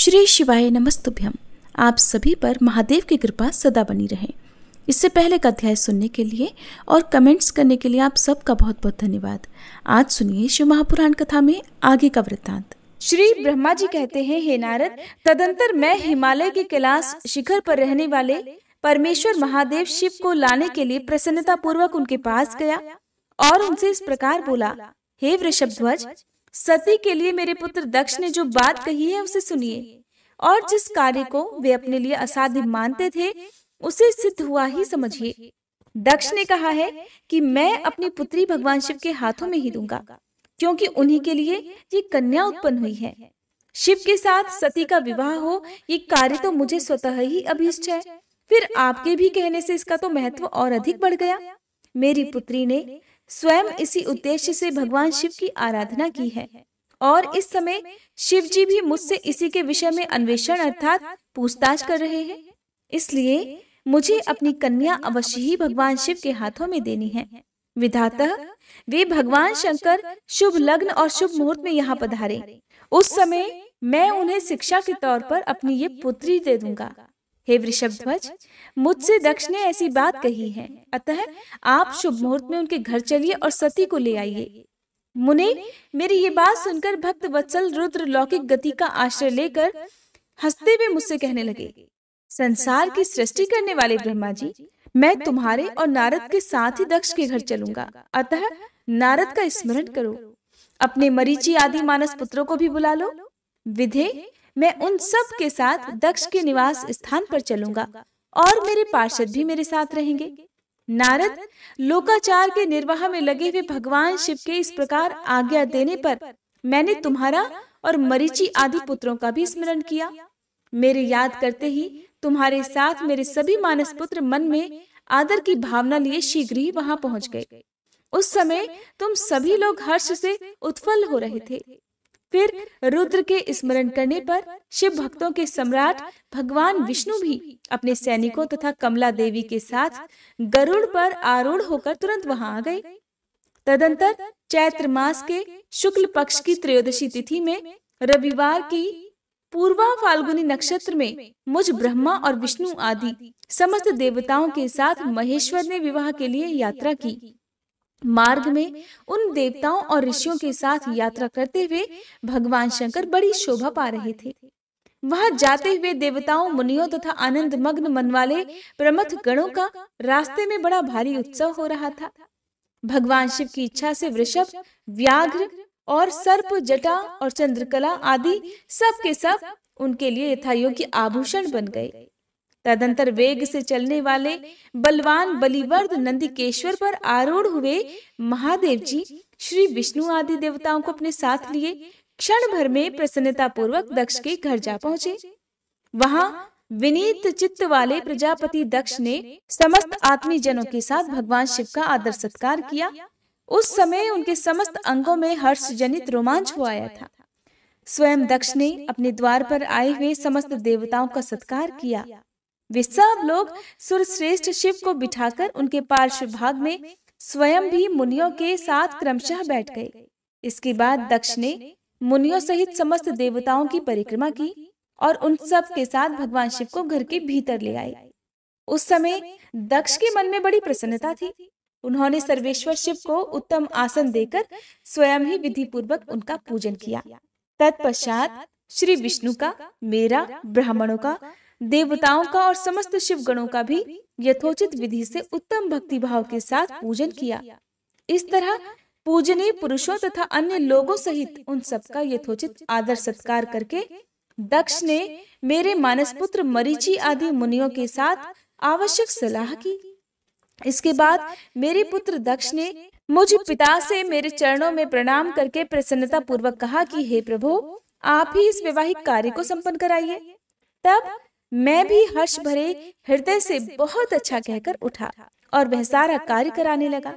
श्री शिवाय नमस्तुभ्यम आप सभी पर महादेव की कृपा सदा बनी रहे इससे पहले का अध्याय सुनने के लिए और कमेंट्स करने के लिए आप सबका बहुत बहुत धन्यवाद आज सुनिए शिव महापुराण कथा में आगे का वृत्तांत श्री ब्रह्मा जी कहते हैं हे नारद तदंतर मैं हिमालय के कैलाश शिखर पर रहने वाले परमेश्वर महादेव शिव को लाने के लिए प्रसन्नता पूर्वक उनके पास गया और उनसे इस प्रकार बोला हे वृषभ ध्वज सती के लिए मेरे पुत्र दक्ष ने जो बात कही है उसे सुनिए और जिस कार्य को वे अपने लिए असाध्य मानते थे उसे सिद्ध हुआ ही समझिए दक्ष ने कहा है कि मैं अपनी पुत्री भगवान शिव के हाथों में ही दूंगा क्योंकि उन्हीं के लिए ये कन्या उत्पन्न हुई है शिव के साथ सती का विवाह हो ये कार्य तो मुझे स्वतः ही अभिष्ट है फिर आपके भी कहने से इसका तो महत्व और अधिक बढ़ गया मेरी पुत्री ने स्वयं इसी उद्देश्य से भगवान शिव की आराधना की है और इस समय शिव जी भी मुझसे इसी के विषय में अन्वेषण अर्थात पूछताछ कर रहे हैं इसलिए मुझे अपनी कन्या अवश्य ही भगवान शिव के हाथों में देनी है विधातः वे भगवान शंकर शुभ लग्न और शुभ मुहूर्त में यहाँ पधारे उस समय मैं उन्हें शिक्षा के तौर पर अपनी ये पुत्री दे दूंगा हे वृषभध्वज मुझसे दक्ष ने ऐसी बात कही है अतः आप शुभ मुहूर्त में उनके घर चलिए और सती को ले आइए मुने मेरी ये बात सुनकर भक्त वत्सल रुद्र लौकिक गति का आश्रय लेकर हंसते हुए मुझसे कहने लगे संसार की सृष्टि करने वाले ब्रह्मा जी मैं तुम्हारे और नारद के साथ ही दक्ष के घर चलूंगा अतः नारद का स्मरण करो अपने मरीची आदि मानस पुत्रों को भी बुला लो विधे मैं उन सब के साथ दक्ष के निवास स्थान पर चलूंगा और मेरे पार्षद भी मेरे साथ रहेंगे नारद लोकाचार के निर्वाह में लगे हुए भगवान शिव के इस प्रकार आज्ञा देने पर मैंने तुम्हारा और मरीची आदि पुत्रों का भी स्मरण किया मेरे याद करते ही तुम्हारे साथ मेरे सभी मानस पुत्र मन में आदर की भावना लिए शीघ्र ही वहां पहुंच गए उस समय तुम सभी लोग हर्ष से उत्फल हो रहे थे फिर रुद्र के स्मरण करने पर शिव भक्तों के सम्राट भगवान विष्णु भी अपने सैनिकों तथा कमला देवी के साथ गरुड़ पर आरूढ़ होकर तुरंत वहां आ गए तदंतर चैत्र मास के शुक्ल पक्ष की त्रयोदशी तिथि में रविवार की पूर्वा फाल्गुनी नक्षत्र में मुझ ब्रह्मा और विष्णु आदि समस्त देवताओं के साथ महेश्वर ने विवाह के लिए यात्रा की मार्ग में उन देवताओं और ऋषियों के साथ यात्रा करते हुए भगवान शंकर बड़ी शोभा पा रहे थे वहां जाते हुए देवताओं मुनियों तथा आनंद मग्न मन वाले प्रमथ गणों का रास्ते में बड़ा भारी उत्सव हो रहा था भगवान शिव की इच्छा से वृषभ व्याघ्र और सर्प जटा और चंद्रकला आदि सब के सब उनके लिए योग्य आभूषण बन गए तदंतर वेग से चलने वाले बलवान बलिवर्द नंदिकेश्वर पर आरूढ़ हुए महादेव जी श्री विष्णु आदि देवताओं को अपने साथ लिए क्षण भर में प्रसन्नता पूर्वक दक्ष के घर जा पहुंचे वहां विनीत चित्त वाले प्रजापति दक्ष ने समस्त आत्मी जनों के साथ भगवान शिव का आदर सत्कार किया उस समय उनके समस्त अंगों में हर्ष जनित रोमांच हो आया था स्वयं दक्ष ने अपने द्वार पर आए हुए समस्त देवताओं का सत्कार किया वे सब लोग सुरश्रेष्ठ शिव को बिठाकर उनके पार्श्व भाग में स्वयं भी मुनियों के साथ क्रमशः बैठ गए इसके बाद दक्ष ने मुनियों सहित समस्त देवताओं की परिक्रमा की और उन सब के साथ भगवान शिव को घर के भीतर ले आए उस समय दक्ष के मन में बड़ी प्रसन्नता थी उन्होंने सर्वेश्वर शिव को उत्तम आसन देकर स्वयं ही विधि पूर्वक उनका पूजन किया तत्पश्चात श्री विष्णु का मेरा ब्राह्मणों का देवताओं का और समस्त शिव गणों का भी यथोचित विधि से उत्तम भक्ति भाव के साथ पूजन किया इस तरह पूजनीय पुरुषों तथा अन्य लोगों सहित उन सबका यथोचित आदर सत्कार करके दक्ष ने मेरे मानस पुत्र मरीचि आदि मुनियों के साथ आवश्यक सलाह की इसके बाद मेरे पुत्र दक्ष ने मुझ पिता से मेरे चरणों में प्रणाम करके प्रसन्नता पूर्वक कहा कि हे प्रभु आप ही इस वैवाहिक कार्य को संपन्न कराइए तब मैं भी हर्ष भरे हृदय से बहुत अच्छा, अच्छा कहकर उठा और वह सारा कार्य कराने लगा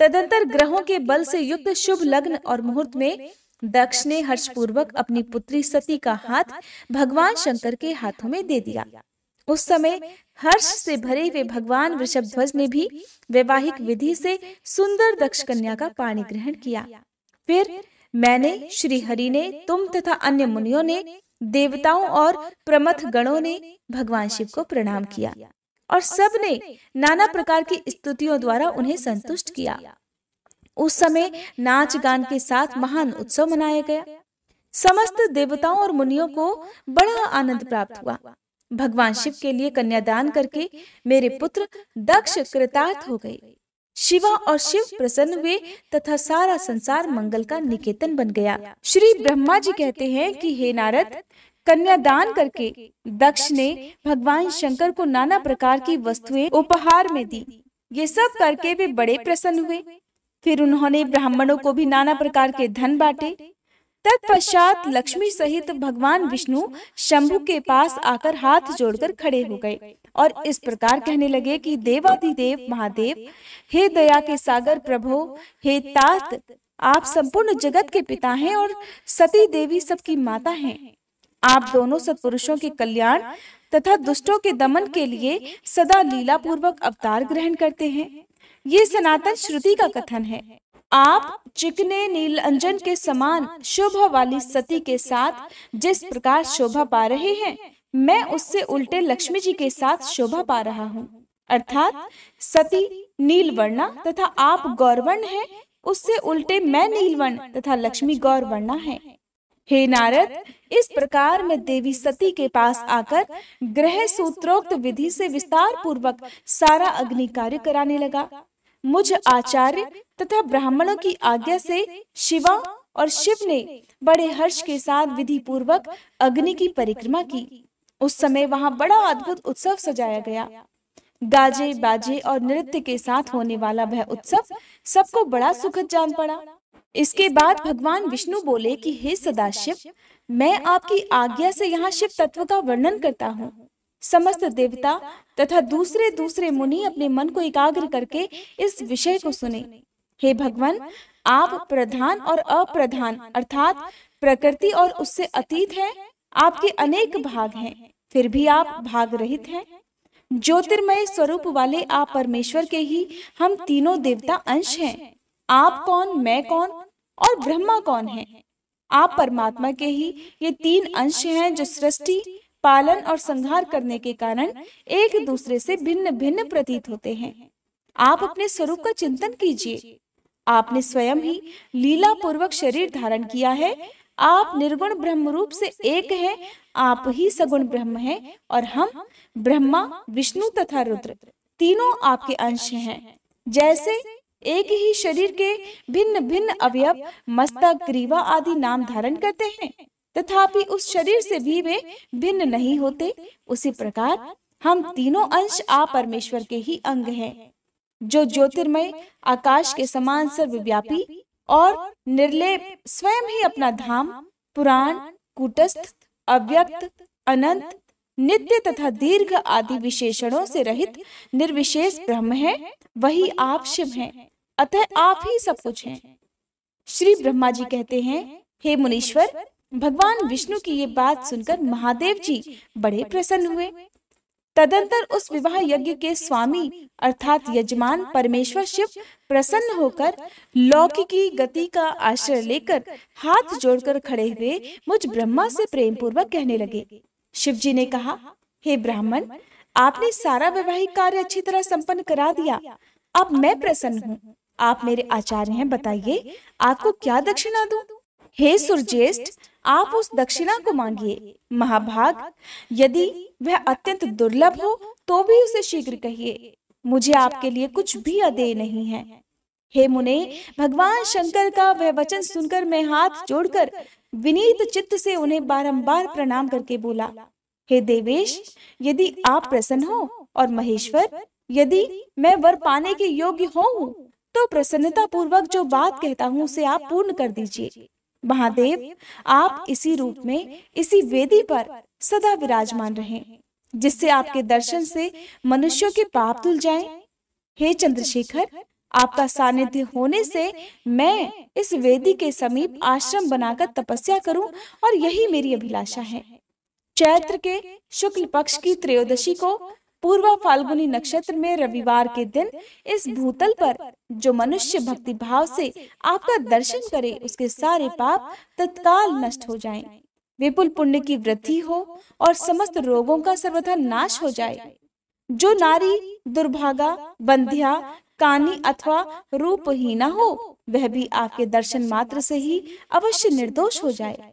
तदंतर ग्रहों के बल से युक्त शुभ लग्न और मुहूर्त में दक्ष ने हर्ष पूर्वक अपनी पुत्री सती का हाथ भगवान शंकर के हाथों में दे दिया उस समय हर्ष से भरे हुए भगवान वृषभ ध्वज ने भी वैवाहिक विधि से सुंदर दक्ष कन्या का पाणी ग्रहण किया फिर मैंने श्री हरि ने तुम तथा अन्य मुनियों ने देवताओं और प्रमथ गणों ने भगवान शिव को प्रणाम किया और सबने नाना प्रकार की स्तुतियों द्वारा उन्हें संतुष्ट किया उस समय नाच गान के साथ महान उत्सव मनाया गया समस्त देवताओं और मुनियों को बड़ा आनंद प्राप्त हुआ भगवान शिव के लिए कन्यादान करके मेरे पुत्र दक्ष कृतार्थ हो गए शिवा और शिव प्रसन्न हुए तथा सारा संसार मंगल का निकेतन बन गया श्री ब्रह्मा जी कहते हैं कि हे नारद कन्या दान करके दक्ष ने भगवान शंकर को नाना प्रकार की वस्तुएं उपहार में दी ये सब करके वे बड़े प्रसन्न हुए फिर उन्होंने ब्राह्मणों को भी नाना प्रकार के धन बांटे तत्पश्चात लक्ष्मी सहित भगवान विष्णु शंभु के पास आकर हाथ जोड़कर खड़े हो गए और इस प्रकार कहने लगे कि देवाधिदेव महादेव हे दया के सागर प्रभो हे तात आप संपूर्ण जगत के पिता हैं और सती देवी सबकी माता हैं आप दोनों सत्पुरुषों के कल्याण तथा दुष्टों के दमन के लिए सदा लीला पूर्वक अवतार ग्रहण करते हैं ये सनातन श्रुति का कथन है आप चिकने नील अंजन के समान शोभा वाली सती के साथ जिस प्रकार शोभा पा रहे हैं मैं उससे उल्टे लक्ष्मी जी के साथ शोभा पा रहा हूँ अर्थात सती नीलवर्णा तथा आप गौरवर्ण है उससे उल्टे मैं नीलवर्ण तथा लक्ष्मी गौरवर्णा है हे नारद इस प्रकार मैं देवी सती के पास आकर ग्रह सूत्रोक्त विधि से विस्तार पूर्वक सारा अग्नि कार्य कराने लगा मुझ आचार्य तथा ब्राह्मणों की आज्ञा से शिवा और शिव ने बड़े हर्ष के साथ विधि पूर्वक अग्नि की परिक्रमा की उस समय वहां बड़ा अद्भुत उत्सव सजाया गया गाजे बाजे और नृत्य के साथ होने वाला वह उत्सव सबको बड़ा सुखद जान पड़ा इसके बाद भगवान विष्णु बोले कि हे सदाशिव मैं आपकी आज्ञा से यहाँ शिव तत्व का वर्णन करता हूँ समस्त देवता तथा दूसरे दूसरे मुनि अपने मन को एकाग्र करके इस विषय को सुने हे भगवान आप प्रधान और अप्रधान अर्थात प्रकृति और उससे अतीत है आपके अनेक भाग हैं फिर भी आप भाग रहित हैं ज्योतिर्मय स्वरूप वाले आप परमेश्वर के ही हम तीनों देवता अंश हैं आप कौन मैं कौन और ब्रह्मा कौन है आप परमात्मा के ही ये तीन अंश हैं जो सृष्टि पालन और संहार करने के कारण एक दूसरे से भिन्न भिन्न प्रतीत होते हैं आप अपने स्वरूप का चिंतन कीजिए आपने स्वयं ही लीला पूर्वक शरीर धारण किया है आप निर्गुण ब्रह्म रूप से एक है आप ही सगुण ब्रह्म है और हम ब्रह्मा विष्णु तथा रुद्र तीनों आपके अंश हैं जैसे एक ही शरीर के भिन्न भिन्न अवयव मस्तक ग्रीवा आदि नाम धारण करते हैं तथापि उस शरीर से भी वे भिन्न नहीं होते उसी प्रकार हम तीनों अंश आ परमेश्वर के ही अंग हैं जो ज्योतिर्मय आकाश के समान सर्वव्यापी और निर्लेप स्वयं ही अपना धाम पुराण कुटस्थ अव्यक्त अनंत नित्य तथा दीर्घ आदि विशेषणों से रहित निर्विशेष ब्रह्म है वही आप शिव हैं अतः आप ही सब कुछ हैं श्री ब्रह्मा जी कहते हैं हे मुनीश्वर भगवान विष्णु की ये बात सुनकर महादेव जी बड़े प्रसन्न हुए तदंतर उस विवाह यज्ञ के स्वामी अर्थात यजमान परमेश्वर शिव प्रसन्न होकर लौकिकी गति का आश्रय लेकर हाथ जोड़कर खड़े हुए मुझ ब्रह्मा से प्रेम पूर्वक कहने लगे शिव जी ने कहा हे ब्राह्मण आपने सारा वैवाहिक कार्य अच्छी तरह संपन्न करा दिया अब मैं प्रसन्न हूँ आप मेरे आचार्य हैं बताइए आपको क्या दक्षिणा दूं? हे सुरजेष्ठ आप उस दक्षिणा को मांगिए महाभाग यदि वह अत्यंत दुर्लभ हो तो भी उसे शीघ्र कहिए मुझे आपके लिए कुछ भी अदेय नहीं है हे मुने भगवान शंकर का वह वचन सुनकर मैं हाथ जोड़कर विनीत चित्त से उन्हें बारंबार प्रणाम करके बोला हे देवेश यदि आप प्रसन्न हो और महेश्वर यदि मैं वर पाने के योग्य हो तो प्रसन्नता पूर्वक जो बात कहता हूँ उसे आप पूर्ण कर दीजिए महादेव आप इसी रूप में इसी वेदी पर सदा विराजमान रहें जिससे आपके दर्शन से मनुष्यों के पाप धुल जाएं। हे चंद्रशेखर आपका सानिध्य होने से मैं इस वेदी के समीप आश्रम बनाकर तपस्या करूं और यही मेरी अभिलाषा है चैत्र के शुक्ल पक्ष की त्रयोदशी को पूर्वा फाल्गुनी नक्षत्र में रविवार के दिन इस भूतल पर जो मनुष्य भक्ति भाव से आपका दर्शन करे उसके सारे पाप तत्काल नष्ट हो जाएं, विपुल पुण्य की वृद्धि हो और समस्त रोगों का सर्वथा नाश हो जाए जो नारी दुर्भागा बंध्या कानी अथवा रूपहीना हो वह भी आपके दर्शन मात्र से ही अवश्य निर्दोष हो जाए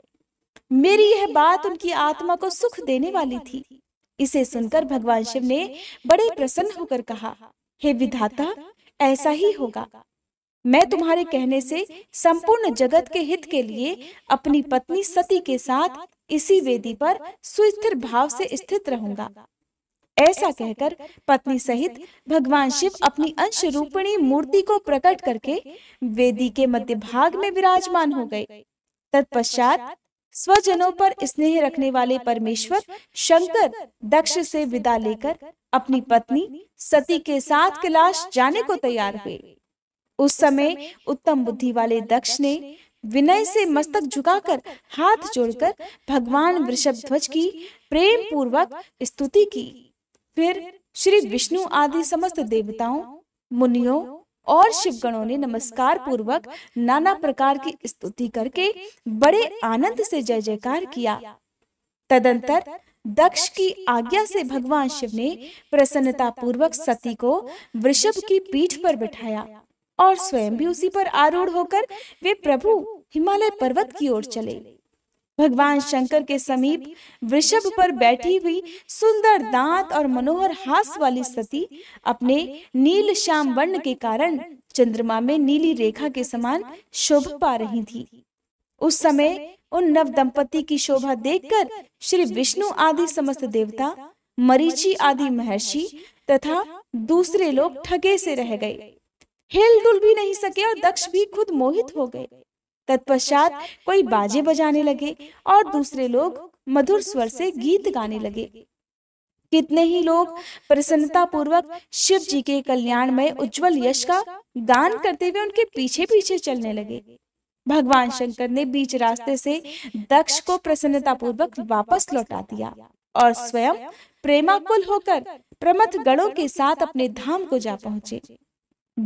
मेरी यह बात उनकी आत्मा को सुख देने वाली थी इसे सुनकर भगवान शिव ने बड़े प्रसन्न होकर कहा हे विधाता ऐसा ही होगा मैं तुम्हारे कहने से संपूर्ण जगत के हित के लिए अपनी पत्नी सती के साथ इसी वेदी पर सुस्थिर भाव से स्थित रहूंगा ऐसा कहकर पत्नी सहित भगवान शिव अपनी अंश रूपणी मूर्ति को प्रकट करके वेदी के मध्य भाग में विराजमान हो गए तत्पश्चात स्वजनों पर स्नेह रखने वाले परमेश्वर शंकर दक्ष से विदा लेकर अपनी पत्नी सती के साथ कैलाश जाने को तैयार हुए उस समय उत्तम बुद्धि वाले दक्ष ने विनय से मस्तक झुकाकर हाथ जोड़कर भगवान वृषभ ध्वज की प्रेम पूर्वक स्तुति की फिर श्री विष्णु आदि समस्त देवताओं मुनियों और शिवगणों ने नमस्कार पूर्वक नाना प्रकार की स्तुति करके बड़े आनंद से जय जयकार किया तदंतर दक्ष की आज्ञा से भगवान शिव ने प्रसन्नता पूर्वक सती को वृषभ की पीठ पर बैठाया और स्वयं भी उसी पर आरूढ़ होकर वे प्रभु हिमालय पर्वत की ओर चले भगवान शंकर के समीप वृषभ पर बैठी हुई सुंदर दांत और मनोहर हास वाली सती अपने नील श्याम वर्ण के कारण चंद्रमा में नीली रेखा के समान शोभ पा रही थी उस समय उन नव दंपति की शोभा देखकर श्री विष्णु आदि समस्त देवता मरीचि आदि महर्षि तथा दूसरे लोग ठगे से रह गए हिल डुल भी नहीं सके और दक्ष भी खुद मोहित हो गए तत्पश्चात कोई बाजे बजाने लगे और दूसरे लोग मधुर स्वर से गीत गाने लगे कितने ही लोग प्रसन्नता पूर्वक शिव जी के कल्याण में उज्जवल यश का दान करते हुए उनके पीछे पीछे चलने लगे भगवान शंकर ने बीच रास्ते से दक्ष को प्रसन्नता पूर्वक वापस लौटा दिया और स्वयं प्रेमाकुल होकर प्रमथ गणों के साथ अपने धाम को जा पहुंचे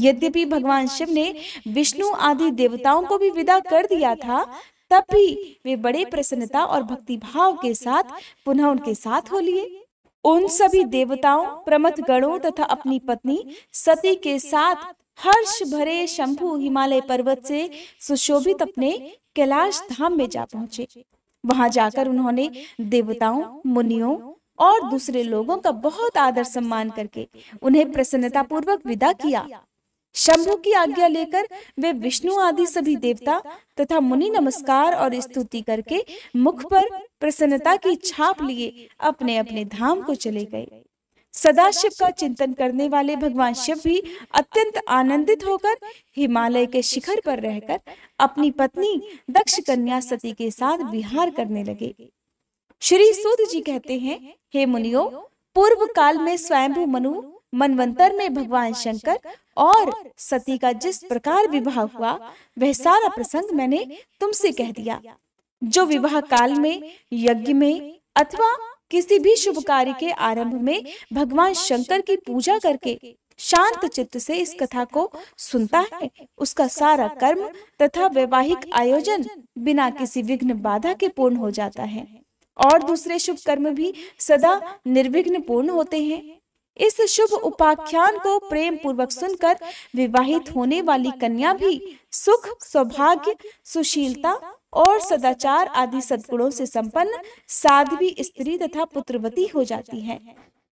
यद्यपि भगवान शिव ने विष्णु आदि देवताओं को भी विदा कर दिया था तब भी वे बड़े प्रसन्नता और भक्तिभाव के साथ पुनः उनके साथ हो लिए उन सभी देवताओं प्रमथ गणों तथा अपनी पत्नी सती के साथ हर्ष भरे शंभु हिमालय पर्वत से सुशोभित अपने कैलाश धाम में जा पहुंचे वहां जाकर उन्होंने देवताओं मुनियों और दूसरे लोगों का बहुत आदर सम्मान करके उन्हें प्रसन्नता पूर्वक विदा किया शंभु की आज्ञा लेकर वे विष्णु आदि सभी देवता तथा मुनि नमस्कार और स्तुति करके मुख पर प्रसन्नता की छाप लिए अपने अपने धाम को चले गए सदा शिव का चिंतन करने वाले भगवान शिव भी अत्यंत आनंदित होकर हिमालय के शिखर पर रहकर अपनी पत्नी दक्ष कन्या सती के साथ विहार करने लगे श्री सूद जी कहते हैं हे मुनियो पूर्व काल में स्वयं मनु मनवंतर में भगवान शंकर और सती का जिस प्रकार विवाह हुआ वह सारा प्रसंग मैंने तुमसे कह दिया जो विवाह काल में यज्ञ में अथवा किसी भी शुभ कार्य के आरंभ में भगवान शंकर की पूजा करके शांत चित्त से इस कथा को सुनता है उसका सारा कर्म तथा वैवाहिक आयोजन बिना किसी विघ्न बाधा के पूर्ण हो जाता है और दूसरे शुभ कर्म भी सदा निर्विघ्न पूर्ण होते हैं इस शुभ उपाख्यान को प्रेम पूर्वक सुनकर विवाहित होने वाली कन्या भी सुख सौभाग्य सुशीलता और सदाचार आदि सद्गुणों से संपन्न साध्वी स्त्री तथा पुत्रवती हो जाती है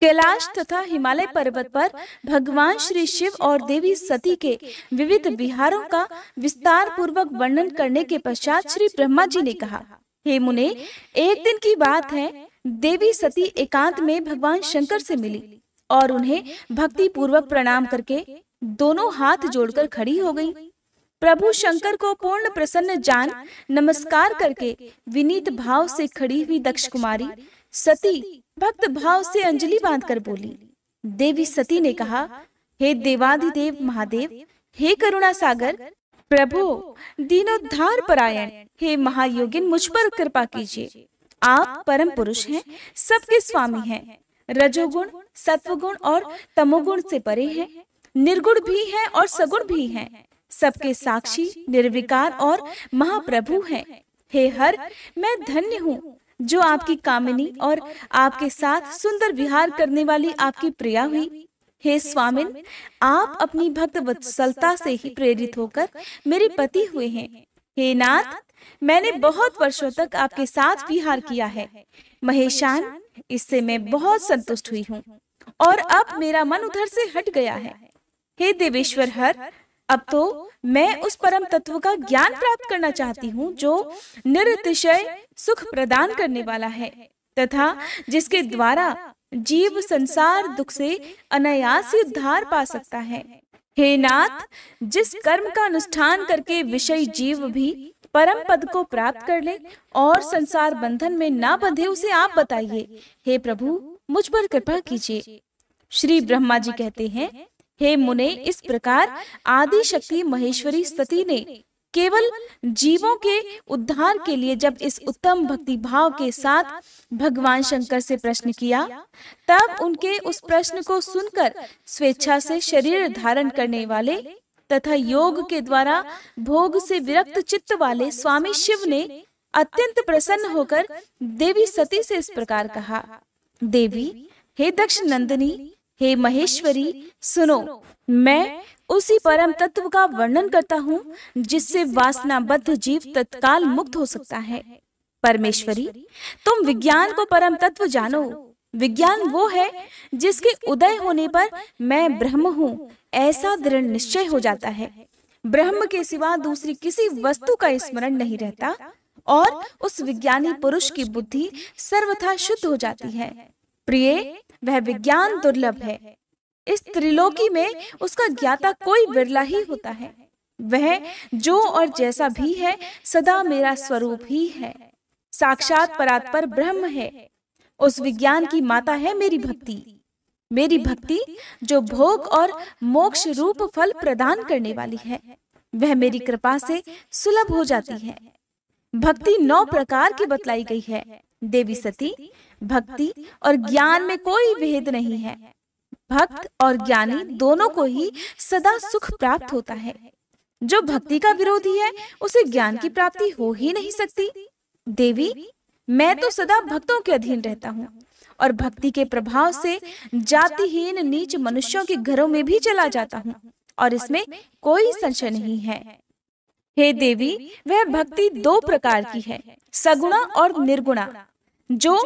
कैलाश तथा हिमालय पर्वत पर भगवान श्री शिव और देवी सती के विविध विहारों का विस्तार पूर्वक वर्णन करने के पश्चात श्री ब्रह्मा जी ने कहा हे मुने एक दिन की बात है देवी सती एकांत में भगवान शंकर से मिली और उन्हें भक्ति पूर्वक प्रणाम करके दोनों हाथ जोड़कर खड़ी हो गई प्रभु शंकर को पूर्ण प्रसन्न जान नमस्कार करके विनीत भाव से खड़ी हुई दक्ष कुमारी सती भक्त भाव से अंजलि बांधकर बोली देवी सती ने कहा हे देवाधिदेव महादेव हे करुणा सागर प्रभु दीनोद्धार परायण हे महायोगिन मुझ पर कृपा कीजिए आप परम पुरुष हैं सबके स्वामी हैं रजोगुण सत्वगुण और तमोगुण से परे है निर्गुण भी है और सगुण भी है सबके साक्षी निर्विकार और महाप्रभु है हे हर मैं धन्य हूँ जो आपकी कामिनी और आपके साथ सुंदर विहार करने वाली आपकी प्रिया हुई हे स्वामिन आप अपनी भक्त वत्सलता से ही प्रेरित होकर मेरे पति हुए हैं हे नाथ मैंने बहुत वर्षों तक आपके साथ विहार किया है महेशान इससे मैं बहुत संतुष्ट हुई हूँ और अब मेरा मन उधर से हट गया है हे देवेश्वर हर अब तो मैं उस परम तत्व का ज्ञान प्राप्त करना चाहती हूँ जो निरतिशय सुख प्रदान करने वाला है तथा जिसके द्वारा जीव संसार दुख से अनायास उद्धार पा सकता है हे नाथ जिस कर्म का अनुष्ठान करके विषय जीव भी परम पद को प्राप्त कर ले और संसार बंधन में ना बंधे उसे आप बताइए हे प्रभु मुझ पर कृपा कीजिए श्री ब्रह्मा जी कहते हैं हे मुने इस प्रकार आदि शक्ति महेश्वरी सती ने केवल जीवों के उद्धार के लिए जब इस उत्तम भक्ति भाव के साथ भगवान शंकर से प्रश्न किया तब उनके उस प्रश्न को सुनकर स्वेच्छा से शरीर धारण करने वाले तथा योग के द्वारा भोग से विरक्त चित्त वाले स्वामी शिव ने अत्यंत प्रसन्न होकर देवी सती से इस प्रकार कहा देवी हे दक्ष नंदिनी हे महेश्वरी सुनो मैं उसी परम तत्व का वर्णन करता हूँ जिससे वासनाबद्ध जीव तत्काल मुक्त हो सकता है परमेश्वरी तुम विज्ञान को परम तत्व जानो विज्ञान वो है जिसके उदय होने पर मैं ब्रह्म हूँ ऐसा दृढ़ निश्चय हो जाता है ब्रह्म के सिवा दूसरी किसी वस्तु का स्मरण नहीं रहता और उस विज्ञानी पुरुष की बुद्धि सर्वथा शुद्ध हो जाती है प्रिय वह विज्ञान दुर्लभ है इस त्रिलोकी में उसका ज्ञाता कोई बिरला ही होता है वह जो और जैसा भी है सदा मेरा स्वरूप ही है साक्षात परात्पर ब्रह्म है उस विज्ञान की माता है मेरी भक्ति मेरी भक्ति जो भोग और मोक्ष रूप फल प्रदान करने वाली है वह मेरी कृपा से सुलभ हो जाती है भक्ति नौ प्रकार की बतलाई गई है देवी सती भक्ति और ज्ञान में कोई भेद नहीं है भक्त और ज्ञानी दोनों को ही सदा सुख प्राप्त होता है जो भक्ति का विरोधी है उसे ज्ञान की प्राप्ति हो ही नहीं सकती देवी मैं तो सदा भक्तों के अधीन रहता हूँ और भक्ति के प्रभाव से जातिहीन नीच मनुष्यों के घरों में भी चला जाता हूँ और इसमें कोई संशय नहीं है हे देवी वह भक्ति दो प्रकार की है सगुणा और निर्गुणा जो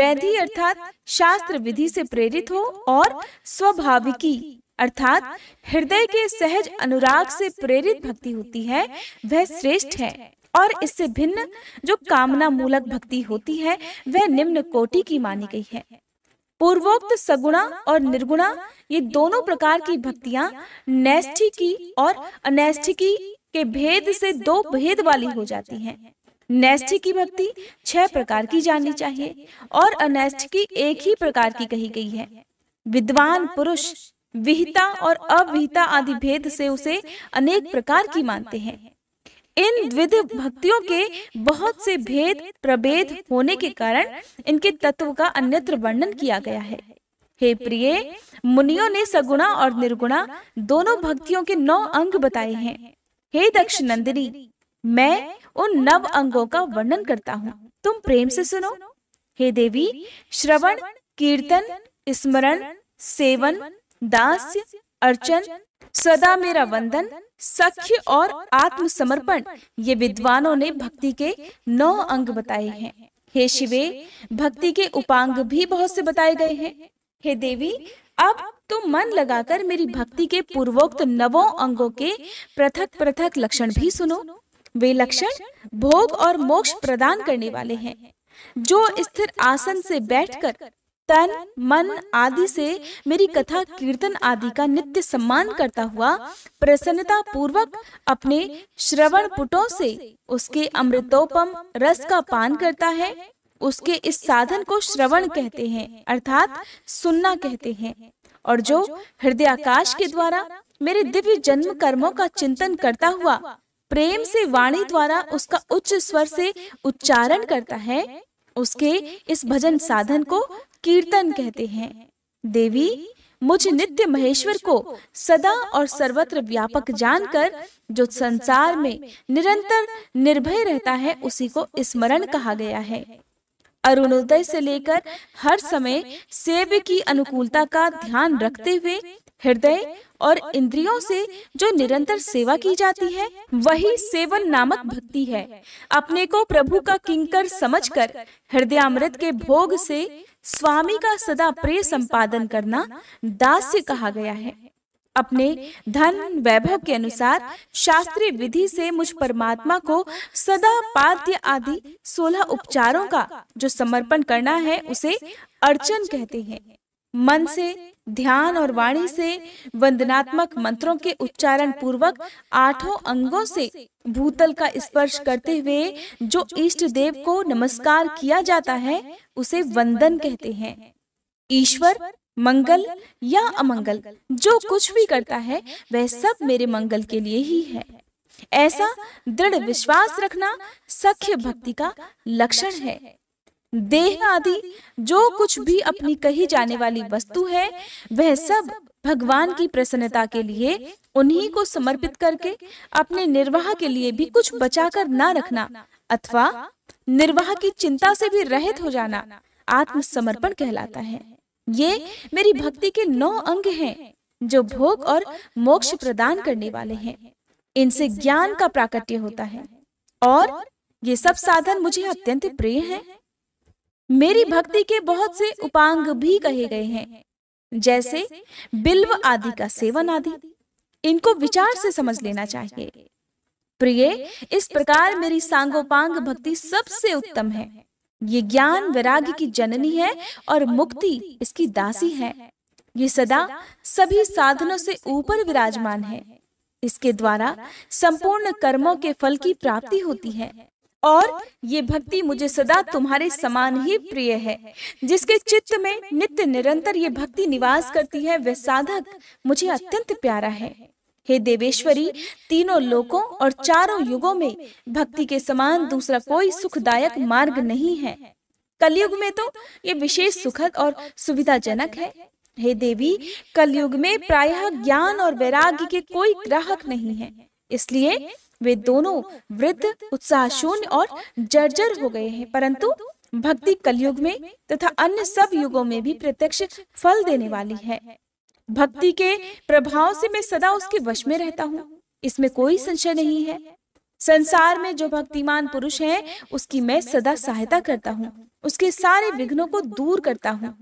वैधि अर्थात शास्त्र विधि से प्रेरित हो और स्वभाविकी अर्थात हृदय के सहज अनुराग से प्रेरित भक्ति होती है वह श्रेष्ठ है और इससे भिन्न जो कामना मूलक भक्ति होती है वह निम्न कोटि की मानी गई है पूर्वोक्त सगुणा और निर्गुणा ये दोनों प्रकार की भक्तियां नैष्ठिकी और अनैष्ठिकी के भेद से दो भेद वाली हो जाती हैं। नैष्ठिकी की भक्ति छह प्रकार की जाननी चाहिए और अनैष्ठिकी की एक ही प्रकार की कही गई है विद्वान पुरुष विहिता और अविहिता आदि भेद से उसे अनेक प्रकार की मानते हैं इन द्विध भक्तियों के बहुत से भेद प्रभेद होने के कारण इनके तत्व का अन्यत्र वर्णन किया गया है हे प्रिय मुनियों ने सगुणा और निर्गुणा दोनों भक्तियों के नौ अंग बताए हैं हे दक्ष नंदिनी मैं उन नव अंगों का वर्णन करता हूँ तुम प्रेम से सुनो हे देवी श्रवण कीर्तन स्मरण सेवन दास्य अर्चन सदा मेरा वंदन सख्य और आत्मसमर्पण ये विद्वानों ने भक्ति के नौ अंग बताए हैं हे शिवे भक्ति के उपांग भी बहुत से बताए गए हैं हे देवी अब तुम तो तो मन लगाकर मेरी भक्ति के पूर्वोक्त नवों अंगों के पृथक पृथक लक्षण भी सुनो वे लक्षण भोग और मोक्ष प्रदान करने वाले हैं जो स्थिर आसन से बैठकर तन मन आदि से मेरी कथा कीर्तन आदि का नित्य सम्मान करता हुआ प्रसन्नता पूर्वक अपने श्रवण पुटों से उसके अमृतोपम रस का पान करता है उसके इस साधन को श्रवण कहते हैं अर्थात सुनना कहते हैं और जो हृदय आकाश के द्वारा मेरे दिव्य जन्म कर्मों का चिंतन करता हुआ प्रेम से वाणी द्वारा उसका उच्च स्वर से उच्चारण करता है उसके इस भजन साधन को कीर्तन कहते हैं देवी मुझ नित्य महेश्वर को सदा और सर्वत्र व्यापक जानकर जो संसार में निरंतर निर्भय रहता है उसी को स्मरण कहा गया है अरुणोदय से लेकर हर समय सेव्य की अनुकूलता का ध्यान रखते हुए हृदय और इंद्रियों से जो निरंतर सेवा की जाती है वही सेवन नामक भक्ति है अपने को प्रभु का किंकर समझकर अमृत के भोग से स्वामी का सदा प्रिय संपादन करना दास्य कहा गया है अपने धन वैभव के अनुसार शास्त्रीय विधि से मुझ परमात्मा को सदा पाद्य आदि सोलह उपचारों का जो समर्पण करना है उसे अर्चन कहते हैं मन से ध्यान और वाणी से वंदनात्मक मंत्रों के उच्चारण पूर्वक आठों अंगों से भूतल का स्पर्श करते हुए जो इष्ट देव को नमस्कार किया जाता है उसे वंदन कहते हैं ईश्वर मंगल या अमंगल जो कुछ भी करता है वह सब मेरे मंगल के लिए ही है ऐसा दृढ़ विश्वास रखना सख्य भक्ति का लक्षण है देह आदि जो कुछ भी अपनी कही जाने वाली वस्तु है वह सब भगवान की प्रसन्नता के लिए उन्हीं को समर्पित करके अपने निर्वाह के लिए भी कुछ बचाकर ना रखना अथवा निर्वाह की चिंता से भी रहित हो जाना आत्मसमर्पण कहलाता है ये मेरी भक्ति के नौ अंग हैं जो भोग और मोक्ष प्रदान करने वाले हैं इनसे ज्ञान का प्राकट्य होता है और ये सब साधन मुझे अत्यंत प्रिय हैं मेरी भक्ति के बहुत से उपांग भी कहे गए हैं जैसे बिल्व आदि का सेवन आदि इनको विचार से समझ लेना चाहिए प्रिय इस प्रकार मेरी सांगोपांग भक्ति सबसे उत्तम है ये ज्ञान वैराग्य की जननी है और मुक्ति इसकी दासी है ये सदा सभी साधनों से ऊपर विराजमान है इसके द्वारा संपूर्ण कर्मों के फल की प्राप्ति होती है और ये भक्ति मुझे सदा तुम्हारे समान ही प्रिय है जिसके चित्त में नित्य निरंतर ये भक्ति निवास करती है वह साधक मुझे अत्यंत प्यारा है हे देवेश्वरी तीनों लोकों और चारों युगों में भक्ति के समान दूसरा कोई सुखदायक मार्ग नहीं है कलयुग में तो ये विशेष सुखद और सुविधाजनक है हे देवी कलयुग में प्रायः ज्ञान और वैराग्य के कोई ग्राहक नहीं है इसलिए वे दोनों वृद्ध उत्साह शून्य और जर्जर हो गए हैं परंतु भक्ति कलयुग में तथा अन्य सब युगों में भी प्रत्यक्ष फल देने वाली है भक्ति के प्रभाव से मैं सदा उसके वश में रहता हूँ इसमें कोई संशय नहीं है संसार में जो भक्तिमान पुरुष है उसकी मैं सदा सहायता करता हूँ उसके सारे विघ्नों को दूर करता हूँ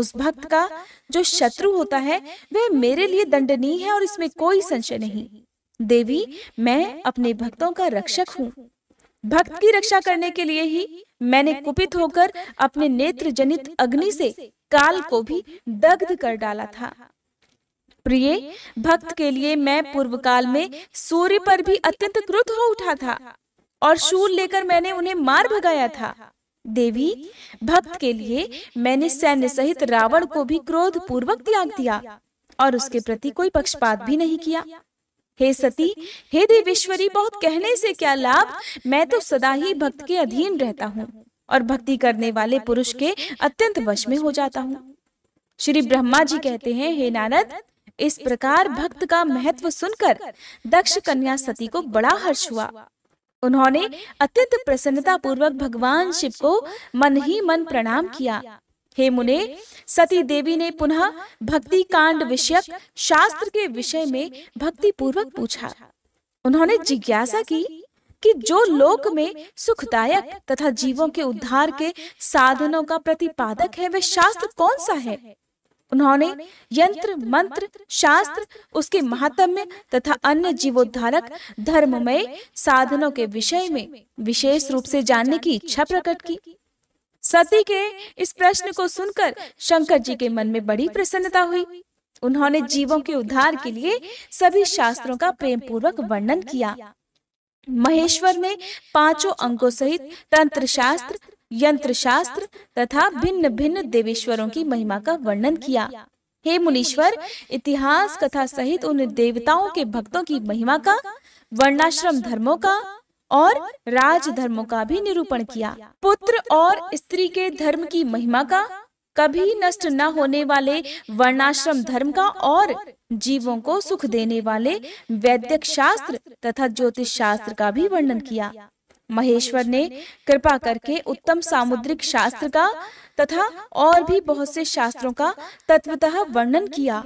उस भक्त का जो शत्रु होता है वह मेरे लिए दंडनीय है और इसमें कोई संशय नहीं देवी मैं अपने भक्तों का रक्षक हूँ भक्त की रक्षा करने के लिए ही मैंने कुपित होकर अपने नेत्र जनित अग्नि से काल को भी दग्ध कर डाला था प्रिय भक्त के लिए मैं पूर्व काल में सूर्य पर भी अत्यंत क्रुद्ध हो उठा था और शूल लेकर मैंने उन्हें मार भगाया था देवी भक्त के लिए मैंने सैन्य सहित रावण को भी क्रोध पूर्वक त्याग दिया और उसके प्रति कोई पक्षपात भी नहीं किया हे सती हे देवेश्वरी बहुत कहने से क्या लाभ मैं तो, तो सदा ही भक्त के अधीन रहता हूँ और भक्ति करने वाले पुरुष के अत्यंत वश में हो जाता हूँ श्री ब्रह्मा जी कहते हैं हे नानद इस प्रकार भक्त का महत्व सुनकर दक्ष कन्या सती को बड़ा हर्ष हुआ उन्होंने अत्यंत प्रसन्नता पूर्वक भगवान शिव को मन ही मन प्रणाम किया हे मुने सती देवी ने पुनः भक्ति कांड विषयक शास्त्र के विषय में भक्ति पूर्वक पूछा उन्होंने जिज्ञासा की कि जो लोक में सुखदायक तथा जीवों के उद्धार के साधनों का प्रतिपादक है वह शास्त्र कौन सा है उन्होंने यंत्र मंत्र शास्त्र उसके महात्म्य तथा अन्य जीवोद्धारक धर्ममय साधनों के विषय में विशेष रूप से जानने की इच्छा प्रकट की सती के इस प्रश्न को सुनकर शंकर जी के मन में बड़ी प्रसन्नता हुई उन्होंने जीवों के उद्धार के लिए सभी शास्त्रों का प्रेम पूर्वक वर्णन किया महेश्वर में पांचों अंकों सहित तंत्र शास्त्र यंत्र शास्त्र तथा भिन्न भिन्न देवेश्वरों की महिमा का वर्णन किया हे मुनीश्वर इतिहास कथा सहित उन देवताओं के भक्तों की महिमा का वर्णाश्रम धर्मों का और राज राजधर्मों का भी निरूपण किया पुत्र और स्त्री के धर्म की महिमा का कभी नष्ट न होने वाले वर्णाश्रम धर्म का और जीवों को सुख देने वाले वैद्यक शास्त्र तथा ज्योतिष शास्त्र का भी वर्णन किया महेश्वर ने कृपा करके उत्तम सामुद्रिक शास्त्र का तथा और भी बहुत से शास्त्रों का तत्वतः वर्णन किया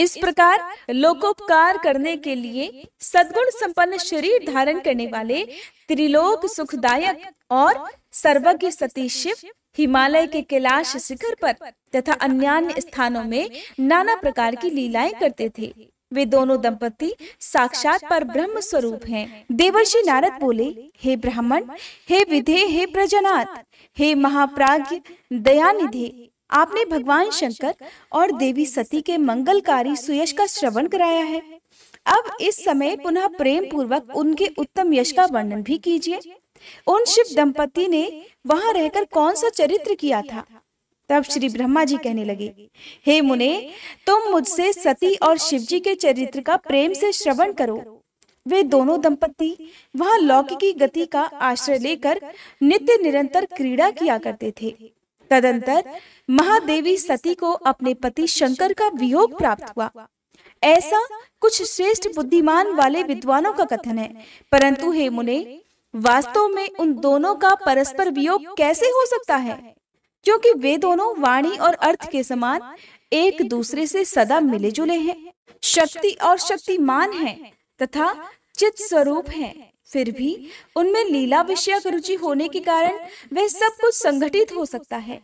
इस प्रकार लोकोपकार करने के लिए सद्गुण संपन्न शरीर धारण करने वाले त्रिलोक सुखदायक और सर्वज्ञ सती शिव हिमालय के कैलाश शिखर पर तथा अन्य स्थानों में नाना प्रकार की लीलाएं करते थे वे दोनों दंपति साक्षात पर ब्रह्म स्वरूप हैं। देवर्षि नारद बोले हे ब्राह्मण हे विधे हे प्रजनाथ हे महाप्राज्य दयानिधि आपने भगवान शंकर और देवी सती के मंगलकारी सुयश का श्रवण कराया है अब इस समय पुनः प्रेम पूर्वक उनके उत्तम यश का वर्णन भी कीजिए उन शिव दंपति ने वहां रहकर कौन सा चरित्र किया था तब श्री ब्रह्मा जी कहने लगे हे मुने तुम मुझसे सती और शिव जी के चरित्र का प्रेम से श्रवण करो वे दोनों दंपति वहां लौकिकी गति का आश्रय लेकर नित्य निरंतर क्रीड़ा किया करते थे तदंतर महादेवी सती को अपने पति शंकर का वियोग प्राप्त हुआ ऐसा कुछ श्रेष्ठ बुद्धिमान वाले विद्वानों का कथन है परंतु हे मुने वास्तव में उन दोनों का परस्पर वियोग कैसे हो सकता है क्योंकि वे दोनों वाणी और अर्थ के समान एक दूसरे से सदा मिले जुले हैं शक्ति और शक्तिमान हैं तथा चित स्वरूप हैं फिर भी उनमें लीला विषयक रुचि होने के कारण वह सब कुछ संगठित हो सकता है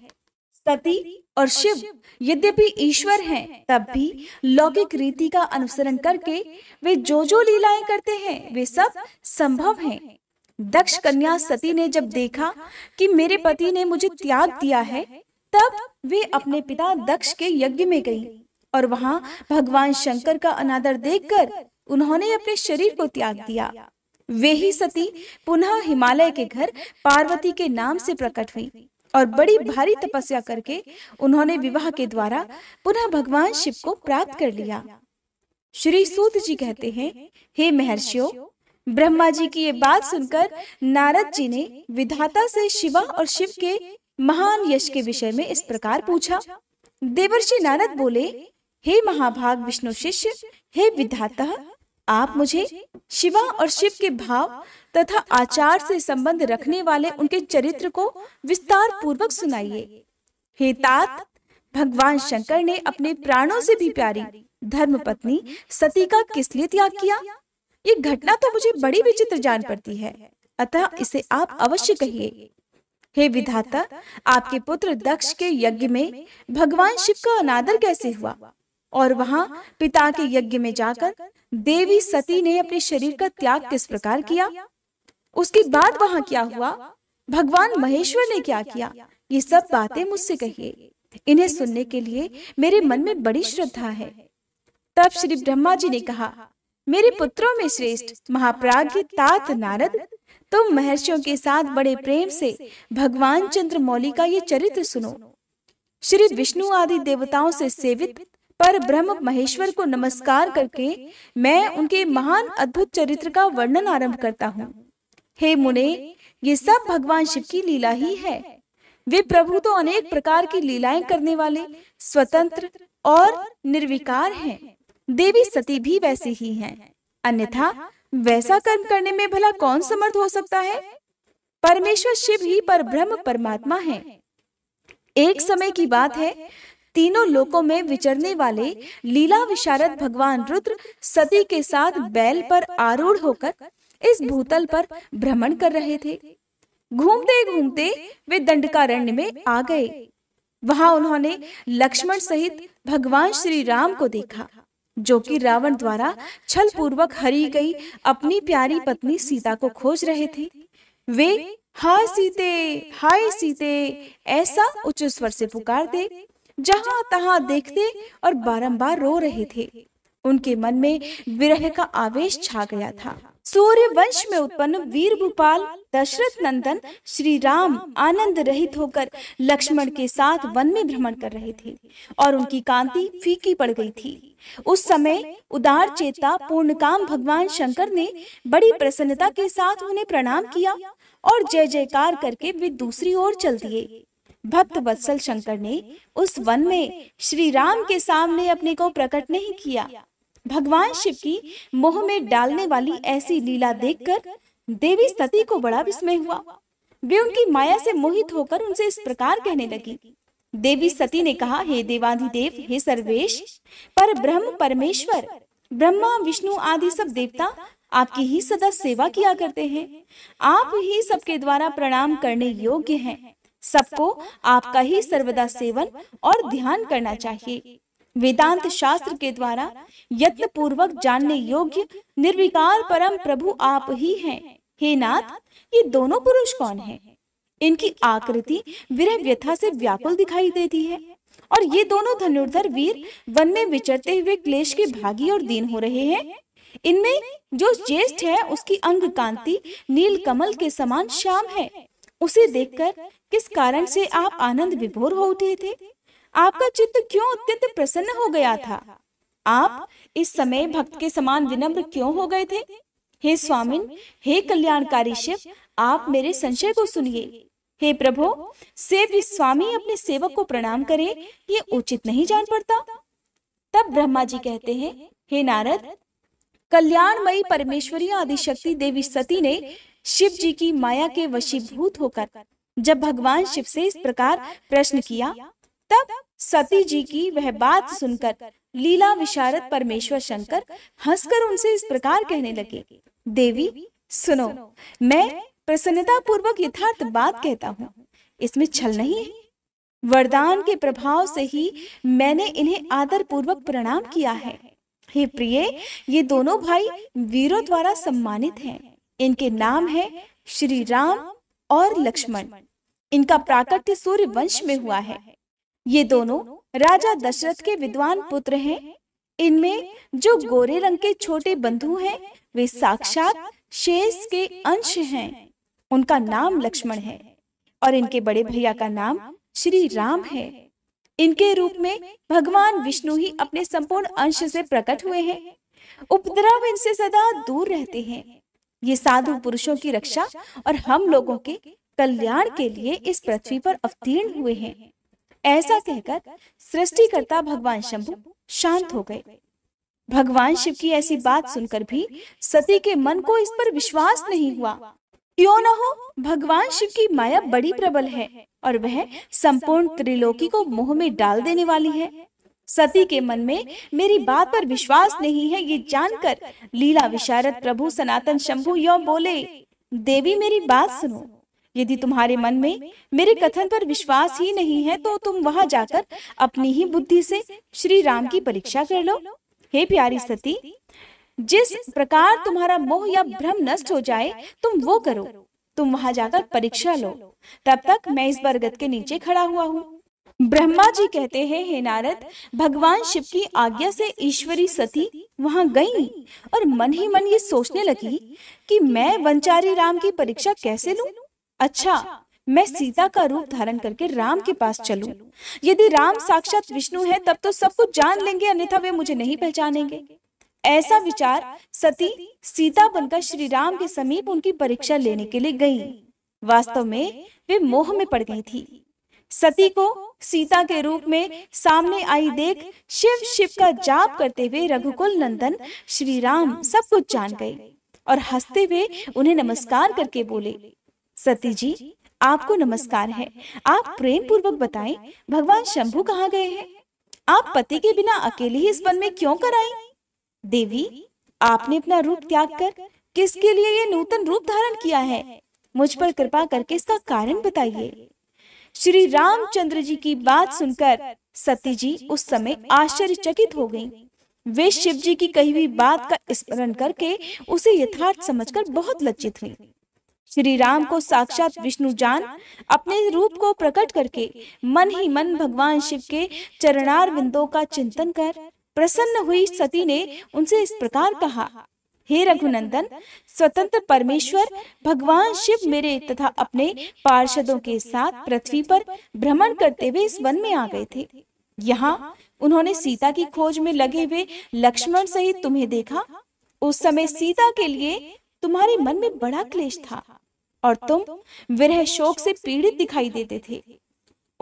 सती और शिव यद्यपि ईश्वर हैं, तब भी लौकिक रीति का अनुसरण करके वे जो जो लीलाएं करते हैं वे सब संभव हैं। दक्ष कन्या सती ने जब देखा कि मेरे पति ने मुझे त्याग दिया है तब वे अपने पिता दक्ष के यज्ञ में गई और वहां भगवान शंकर का अनादर देखकर उन्होंने अपने शरीर को त्याग दिया वे ही सती पुनः हिमालय के घर पार्वती के नाम से प्रकट हुई और बड़ी भारी तपस्या करके उन्होंने विवाह के द्वारा पुनः भगवान शिव को प्राप्त कर लिया श्री सूत जी कहते हैं हे महर्षियों ब्रह्मा जी की ये बात सुनकर नारद जी ने विधाता से शिवा और शिव के महान यश के विषय में इस प्रकार पूछा देवर्षि नारद बोले हे महाभाग विष्णु शिष्य हे विधाता आप मुझे शिवा और शिव के भाव तथा आचार से संबंध रखने वाले उनके चरित्र को विस्तार पूर्वक सुनाइए हे तात भगवान शंकर ने अपने प्राणों से भी प्यारी धर्म पत्नी सती का किस लिए त्याग किया ये घटना तो, तो मुझे बड़ी विचित्र जान पड़ती है अतः इसे आप अवश्य कहिए हे विधाता आपके पुत्र दक्ष के यज्ञ में भगवान शिव का अनादर कैसे हुआ और वहां पिता के यज्ञ में जाकर देवी सती ने अपने शरीर का त्याग किस प्रकार किया उसके बाद वहां क्या हुआ भगवान महेश्वर ने क्या किया ये सब बातें मुझसे कहिए इन्हें सुनने के लिए मेरे मन में बड़ी श्रद्धा है तब श्री ब्रह्मा जी ने कहा मेरे पुत्रों में श्रेष्ठ महाप्राज्ञ तात नारद तुम महर्षियों के साथ बड़े प्रेम से भगवान चंद्रमौली का ये चरित्र सुनो श्री विष्णु आदि देवताओं से सेवित पर ब्रह्म महेश्वर को नमस्कार करके मैं उनके महान अद्भुत चरित्र का वर्णन आरंभ करता हूँ हे मुने ये सब भगवान शिव की लीला ही है वे प्रभु तो अनेक प्रकार की लीलाएं करने वाले स्वतंत्र और निर्विकार हैं। देवी सती भी वैसी ही हैं। अन्यथा वैसा कर्म करने में भला कौन समर्थ हो सकता है परमेश्वर शिव ही पर ब्रह्म परमात्मा है एक समय की बात है तीनों लोकों में विचरने वाले लीला विशारद भगवान रुद्र सती के साथ बैल पर आरूढ़ होकर इस भूतल पर भ्रमण कर रहे थे घूमते घूमते वे दंडकारण्य में आ गए वहां उन्होंने लक्ष्मण सहित भगवान श्री राम को देखा जो कि रावण द्वारा छल पूर्वक हरी गई अपनी प्यारी पत्नी सीता को खोज रहे थे वे हाय सीते हाय सीते ऐसा उच्च स्वर से पुकारते जहां तहां देखते और बारंबार रो रहे थे उनके मन में विरह का आवेश छा गया था सूर्य वंश में उत्पन्न वीर भूपाल दशरथ नंदन श्री राम आनंद रहित होकर लक्ष्मण के साथ वन में भ्रमण कर रहे थे और उनकी कांति फीकी पड़ गई थी उस समय उदार चेता पूर्ण काम भगवान शंकर ने बड़ी प्रसन्नता के साथ उन्हें प्रणाम किया और जय जयकार करके वे दूसरी ओर चल दिए भक्त वत्सल शंकर ने उस वन में श्री राम के सामने अपने को प्रकट नहीं किया भगवान शिव की मोह में डालने वाली ऐसी लीला देखकर देवी सती को बड़ा विस्मय हुआ वे उनकी माया से मोहित होकर उनसे इस प्रकार कहने लगी देवी सती ने कहा हे देवाधिदेव हे सर्वेश पर ब्रह्म परमेश्वर ब्रह्मा विष्णु आदि सब देवता आपकी ही सदा सेवा किया करते हैं आप ही सबके द्वारा प्रणाम करने योग्य हैं सबको आपका ही सर्वदा सेवन और ध्यान करना चाहिए वेदांत शास्त्र के द्वारा यत्न पूर्वक जानने योग्य निर्विकार परम प्रभु आप ही हैं हे नाथ ये दोनों पुरुष कौन हैं इनकी आकृति विरह व्यथा से व्याकुल दिखाई देती है और ये दोनों धनुर्धर वीर वन में विचरते हुए क्लेश के भागी और दीन हो रहे हैं इनमें जो ज्येष्ठ है उसकी अंग कांति नील कमल के समान श्याम है उसे देखकर किस कारण से आप आनंद विभोर हो उठे थे आपका चित्त क्यों अत्यंत प्रसन्न हो गया था आप इस समय भक्त के समान विनम्र क्यों हो गए थे हे स्वामिन हे कल्याणकारी शिव आप मेरे संशय को सुनिए हे प्रभु से भी स्वामी अपने सेवक को प्रणाम करे ये उचित नहीं जान पड़ता तब ब्रह्मा जी कहते हैं हे नारद कल्याणमयी परमेश्वरी आदि शक्ति देवी सती ने शिव जी की माया के वशीभूत होकर जब भगवान शिव से इस प्रकार प्रश्न किया तब सती जी की वह बात सुनकर लीला विशारद परमेश्वर शंकर हंसकर उनसे इस प्रकार कहने लगे देवी सुनो मैं प्रसन्नता पूर्वक यथार्थ बात कहता हूँ इसमें छल नहीं है वरदान के प्रभाव से ही मैंने इन्हें आदर पूर्वक प्रणाम किया है हे प्रिय ये दोनों भाई वीरों द्वारा सम्मानित हैं इनके नाम है श्री राम और लक्ष्मण इनका प्राकट्य सूर्य वंश में हुआ है ये दोनों राजा दशरथ के विद्वान पुत्र हैं इनमें जो गोरे रंग के छोटे बंधु हैं वे साक्षात शेष के अंश हैं उनका नाम लक्ष्मण है और इनके बड़े भैया का नाम श्री राम है इनके रूप में भगवान विष्णु ही अपने संपूर्ण अंश से प्रकट हुए हैं उपद्रव इनसे सदा दूर रहते हैं ये साधु पुरुषों की रक्षा और हम लोगों के कल्याण के लिए इस पृथ्वी पर अवतीर्ण हुए हैं ऐसा कहकर सृष्टिकर्ता भगवान शंभु शांत हो गए भगवान शिव की ऐसी बात सुनकर भी सती के मन को इस पर विश्वास नहीं हुआ क्यों न हो भगवान शिव की माया बड़ी प्रबल है और वह संपूर्ण त्रिलोकी को मुंह में डाल देने वाली है सती के मन में मेरी बात पर विश्वास नहीं है ये जानकर लीला विशारद प्रभु सनातन शंभु यो बोले देवी मेरी बात सुनो यदि तुम्हारे मन में मेरे कथन पर विश्वास ही नहीं है तो तुम वहां जाकर अपनी ही बुद्धि से श्री राम की परीक्षा कर लो हे प्यारी सती जिस प्रकार तुम्हारा मोह या भ्रम नष्ट हो जाए तुम वो करो तुम वहां जाकर परीक्षा लो तब तक मैं इस बरगद के नीचे खड़ा हुआ हूँ ब्रह्मा जी कहते हैं हे नारद भगवान शिव की आज्ञा से ईश्वरी सती वहां गई और मन ही मन ये सोचने लगी कि मैं वंचारी राम की परीक्षा कैसे लूं? अच्छा मैं सीता का रूप धारण करके राम के पास चलूं। यदि राम साक्षात विष्णु है तब तो सब कुछ जान लेंगे अन्यथा वे मुझे नहीं पहचानेंगे ऐसा विचार सती सीता बनकर श्री राम के समीप उनकी परीक्षा लेने के लिए गई वास्तव में वे मोह में पड़ गई थी सती को सीता के रूप में सामने आई देख शिव शिव का जाप करते हुए रघुकुल नंदन श्री राम सब कुछ जान गए और हंसते हुए उन्हें नमस्कार करके बोले सती जी आपको नमस्कार है आप प्रेम पूर्वक बताएं भगवान शंभु कहाँ गए हैं आप पति के बिना अकेले ही इस वन में क्यों कर आई देवी आपने अपना रूप त्याग कर किसके लिए ये नूतन रूप धारण किया है मुझ पर कृपा करके इसका कारण बताइए श्री रामचंद्र जी की बात सुनकर सती जी उस समय आश्चर्यचकित हो गईं। वे शिव जी की कही हुई बात का स्मरण करके उसे यथार्थ समझकर बहुत लज्जित हुई श्री राम को साक्षात विष्णु जान अपने रूप को प्रकट करके मन ही मन भगवान शिव के चरणार बिंदों का चिंतन कर प्रसन्न हुई सती ने उनसे इस प्रकार कहा हे रघुनंदन स्वतंत्र परमेश्वर भगवान शिव मेरे तथा अपने पार्षदों के साथ पृथ्वी पर भ्रमण करते हुए इस वन में आ गए थे यहाँ उन्होंने सीता की खोज में लगे हुए लक्ष्मण सहित तुम्हें देखा उस समय सीता के लिए तुम्हारे मन में बड़ा क्लेश था और तुम विरह शोक से पीड़ित दिखाई देते थे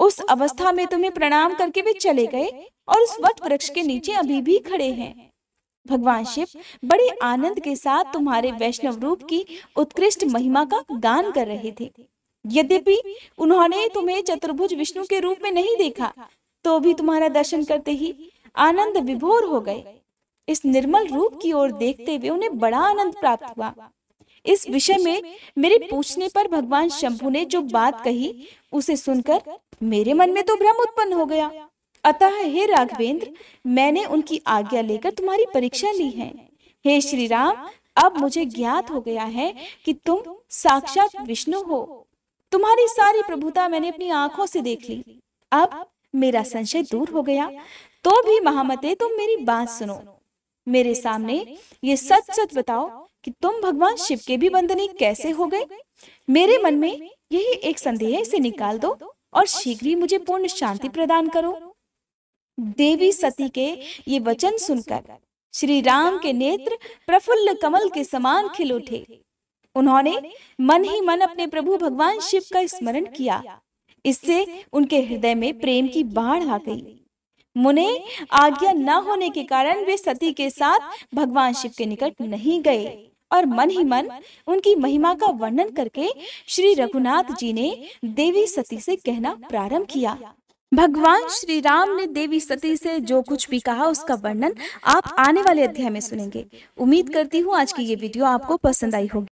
उस अवस्था में तुम्हें प्रणाम करके वे चले गए और उस वट वृक्ष के नीचे अभी भी खड़े हैं भगवान शिव बड़े आनंद के साथ तुम्हारे वैष्णव रूप की उत्कृष्ट महिमा का गान कर रहे थे यद्यपि उन्होंने तुम्हें चतुर्भुज विष्णु के रूप में नहीं देखा तो भी तो तुम्हारा दर्शन करते ही आनंद विभोर हो गए इस निर्मल रूप की ओर देखते हुए उन्हें बड़ा आनंद प्राप्त हुआ इस विषय में मेरे पूछने पर भगवान शंभु ने जो बात कही उसे सुनकर मेरे मन में तो, तो भ्रम उत्पन्न हो गया अतः हे राघवेंद्र मैंने उनकी आज्ञा लेकर तुम्हारी परीक्षा ली है हे श्री राम अब मुझे ज्ञात हो गया है कि तुम साक्षात विष्णु हो तुम्हारी सारी प्रभुता मैंने अपनी आंखों से देख ली अब मेरा संशय दूर हो गया तो भी महामते तुम मेरी बात सुनो मेरे सामने ये सच सच बताओ कि तुम भगवान शिव के भी बंदनी कैसे हो गए मेरे मन में यही एक संदेह से निकाल दो और शीघ्र ही मुझे पूर्ण शांति प्रदान करो देवी सती के ये वचन सुनकर श्री राम के नेत्र प्रफुल्ल कमल के समान खिल उठे उन्होंने मन ही मन अपने प्रभु भगवान शिव का स्मरण किया इससे उनके हृदय में प्रेम की बाढ़ आ गई मुने आज्ञा न होने के कारण वे सती के साथ भगवान शिव के निकट नहीं गए और मन ही मन उनकी महिमा का वर्णन करके श्री रघुनाथ जी ने देवी सती से कहना प्रारंभ किया भगवान श्री राम ने देवी सती से जो कुछ भी कहा उसका वर्णन आप आने वाले अध्याय में सुनेंगे उम्मीद करती हूँ आज की ये वीडियो आपको पसंद आई होगी